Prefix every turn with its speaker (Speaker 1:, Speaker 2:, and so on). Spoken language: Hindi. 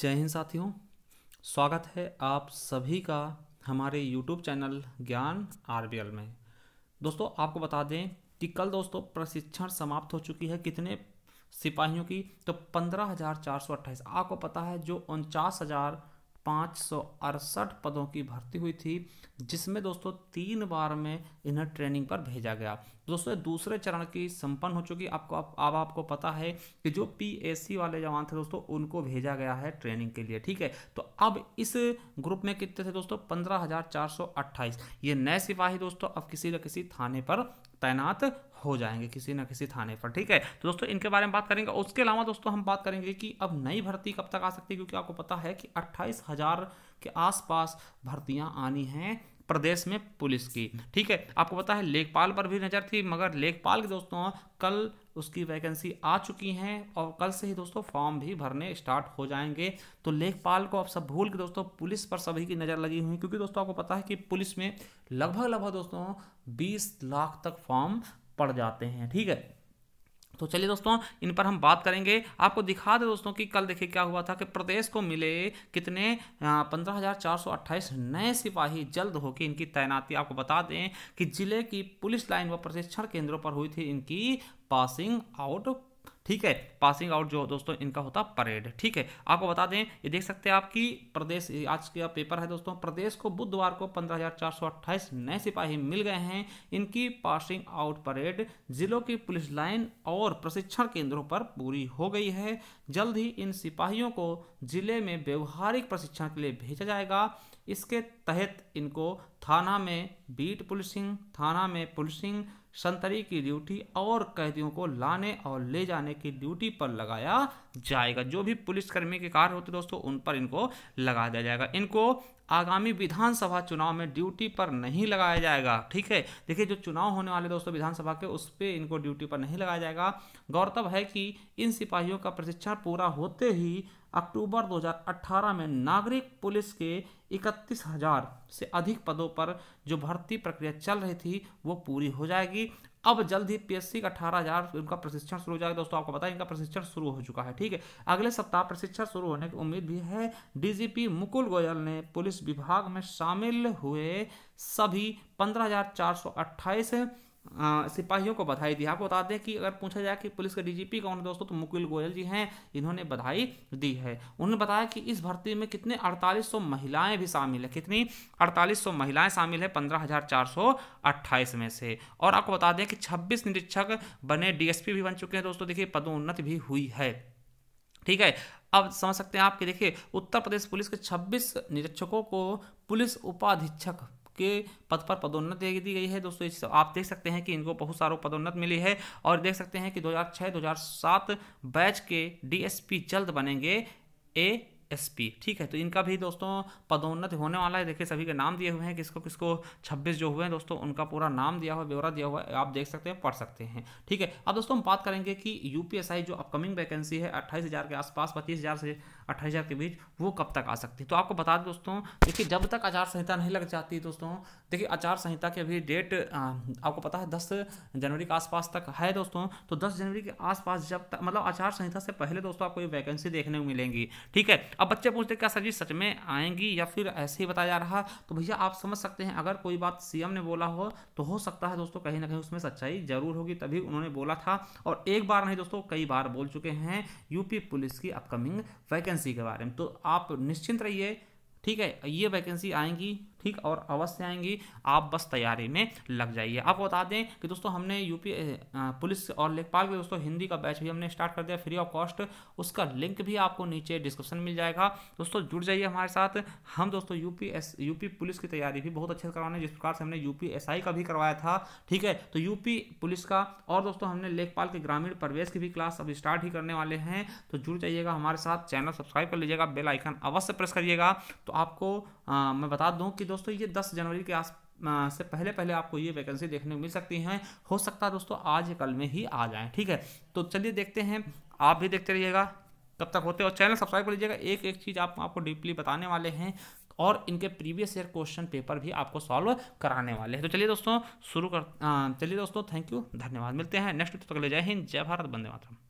Speaker 1: जय हिंद साथियों स्वागत है आप सभी का हमारे YouTube चैनल ज्ञान आर में दोस्तों आपको बता दें कि कल दोस्तों प्रशिक्षण समाप्त हो चुकी है कितने सिपाहियों की तो पंद्रह हज़ार चार सौ अट्ठाईस आपको पता है जो उनचास हज़ार पाँच सौ अड़सठ पदों की भर्ती हुई थी जिसमें दोस्तों तीन बार में इन्हें ट्रेनिंग पर भेजा गया दोस्तों दूसरे चरण की संपन्न हो चुकी आपको अब आप, आपको पता है कि जो पीएससी वाले जवान थे दोस्तों उनको भेजा गया है ट्रेनिंग के लिए ठीक है तो अब इस ग्रुप में कितने थे दोस्तों पंद्रह हजार चार सौ ये नए सिपाही दोस्तों अब किसी न किसी थाने पर तैनात हो जाएंगे किसी न किसी थाने पर ठीक है तो दोस्तों इनके बारे में बात करेंगे उसके अलावा दोस्तों हम बात करेंगे कि अब नई भर्ती कब तक आ सकती है क्योंकि आपको पता है कि अट्ठाईस हजार के आसपास भर्तियां आनी हैं प्रदेश में पुलिस की ठीक है आपको पता है लेखपाल पर भी नज़र थी मगर लेखपाल के दोस्तों कल उसकी वैकेंसी आ चुकी हैं और कल से ही दोस्तों फॉर्म भी भरने स्टार्ट हो जाएंगे तो लेखपाल को आप सब भूल के दोस्तों पुलिस पर सभी की नज़र लगी हुई क्योंकि दोस्तों आपको पता है कि पुलिस में लगभग लगभग दोस्तों 20 लाख तक फॉर्म पड़ जाते हैं ठीक है तो चलिए दोस्तों इन पर हम बात करेंगे आपको दिखा दे दोस्तों कि कल देखिए क्या हुआ था कि प्रदेश को मिले कितने पंद्रह हज़ार चार सौ अट्ठाईस नए सिपाही जल्द होकर इनकी तैनाती आपको बता दें कि जिले की पुलिस लाइन व प्रशिक्षण केंद्रों पर हुई थी इनकी पासिंग आउट ठीक है पासिंग आउट जो दोस्तों इनका होता परेड ठीक है आपको बता दें ये देख सकते हैं आपकी प्रदेश आज का पेपर है दोस्तों प्रदेश को बुधवार को पंद्रह नए सिपाही मिल गए हैं इनकी पासिंग आउट परेड जिलों की पुलिस लाइन और प्रशिक्षण केंद्रों पर पूरी हो गई है जल्द ही इन सिपाहियों को जिले में व्यवहारिक प्रशिक्षण के लिए भेजा जाएगा इसके तहत इनको थाना में बीट पुलिसिंग थाना में पुलिसिंग संतरी की ड्यूटी और कैदियों को लाने और ले जाने की ड्यूटी पर लगाया जाएगा जो भी पुलिसकर्मी के कार्य होते दोस्तों उन पर इनको लगा दिया जाएगा इनको आगामी विधानसभा चुनाव में ड्यूटी पर नहीं लगाया जाएगा ठीक है देखिए जो चुनाव होने वाले दोस्तों विधानसभा के उस पर इनको ड्यूटी पर नहीं लगाया जाएगा गौरतलब है कि इन सिपाहियों का प्रशिक्षण पूरा होते ही अक्टूबर 2018 में नागरिक पुलिस के इकतीस हजार से अधिक पदों पर जो भर्ती प्रक्रिया चल रही थी वो पूरी हो जाएगी अब जल्द ही पीएससी का अठारह हजार इनका प्रशिक्षण शुरू हो जाएगा दोस्तों आपको बताएं इनका प्रशिक्षण शुरू हो चुका है ठीक है अगले सप्ताह प्रशिक्षण शुरू होने की उम्मीद भी है डीजीपी मुकुल गोयल ने पुलिस विभाग में शामिल हुए सभी पंद्रह हजार चार सौ अट्ठाईस सिपाहियों को बधाई दी आपको बता दें कि अगर पूछा जाए कि पुलिस के डीजीपी कौन है दोस्तों तो मुकुल गोयल जी हैं इन्होंने बधाई दी है उन्होंने बताया कि इस भर्ती में कितने 4800 महिलाएं भी शामिल है कितनी 4800 महिलाएं शामिल है पंद्रह में से और आपको बता दें कि छब्बीस निरीक्षक बने डीएसपी भी बन चुके हैं दोस्तों देखिए पदोन्नत भी हुई है ठीक है अब समझ सकते हैं आप कि देखिए उत्तर प्रदेश पुलिस के 26 निरीक्षकों को पुलिस उपाधीक्षक के पद पर पदोन्नत दे दी गई है दोस्तों इस आप देख सकते हैं कि इनको बहुत सारों पदोन्नत मिली है और देख सकते हैं कि 2006-2007 बैच के डीएसपी जल्द बनेंगे ए एस पी ठीक है तो इनका भी दोस्तों पदोन्नत होने वाला है देखिए सभी के नाम दिए हुए हैं किसको किसको 26 जो हुए हैं दोस्तों उनका पूरा नाम दिया हुआ ब्यौरा दिया हुआ है आप देख सकते हैं पढ़ सकते हैं ठीक है अब दोस्तों हम बात करेंगे कि यूपीएसआई जो अपकमिंग वैकेंसी है अट्ठाईस के आसपास पच्चीस से अट्ठाईस के बीच वो कब तक आ सकती है तो आपको बता दें दोस्तों देखिए जब तक आचार संहिता नहीं लग जाती दोस्तों देखिए आचार संहिता की अभी डेट आपको पता है दस जनवरी के आसपास तक है दोस्तों तो दस जनवरी के आसपास जब तक मतलब आचार संहिता से पहले दोस्तों आपको ये वैकेंसी देखने को मिलेंगी ठीक है अब बच्चे पूछते क्या सर जी सच में आएंगी या फिर ऐसे ही बताया जा रहा तो भैया आप समझ सकते हैं अगर कोई बात सीएम ने बोला हो तो हो सकता है दोस्तों कहीं ना कहीं उसमें सच्चाई जरूर होगी तभी उन्होंने बोला था और एक बार नहीं दोस्तों कई बार बोल चुके हैं यूपी पुलिस की अपकमिंग वैकेंसी के बारे में तो आप निश्चिंत रहिए ठीक है ये वैकेंसी आएंगी ठीक और अवश्य आएंगी आप बस तैयारी में लग जाइए आपको बता दें कि दोस्तों हमने यूपी पुलिस और लेखपाल के दोस्तों हिंदी का बैच भी हमने स्टार्ट कर दिया फ्री ऑफ कॉस्ट उसका लिंक भी आपको नीचे डिस्क्रिप्शन मिल जाएगा दोस्तों जुड़ जाइए हमारे साथ हम दोस्तों यूपी यूपी पुलिस की तैयारी भी बहुत अच्छे से करवाने जिस प्रकार से हमने यूपीएसआई का भी करवाया था ठीक है तो यूपी पुलिस का और दोस्तों हमने लेखपाल के ग्रामीण प्रवेश की भी क्लास अब स्टार्ट ही करने वाले हैं तो जुड़ जाइएगा हमारे साथ चैनल सब्सक्राइब कर लीजिएगा बेल आइकन अवश्य प्रेस करिएगा तो आपको आ, मैं बता दूं कि दोस्तों ये 10 जनवरी के आस से पहले पहले आपको ये वैकेंसी देखने को मिल सकती हैं हो सकता है दोस्तों आज कल में ही आ जाएं ठीक है तो चलिए देखते हैं आप भी देखते रहिएगा कब तक होते और चैनल सब्सक्राइब कर लीजिएगा एक एक चीज़ आप आपको डीपली बताने वाले हैं और इनके प्रीवियस ईयर क्वेश्चन पेपर भी आपको सॉल्व कराने वाले हैं तो चलिए दोस्तों शुरू कर चलिए दोस्तों थैंक यू धन्यवाद मिलते हैं नेक्स्ट तक ले जय हिंद जय भारत बंदे मातरम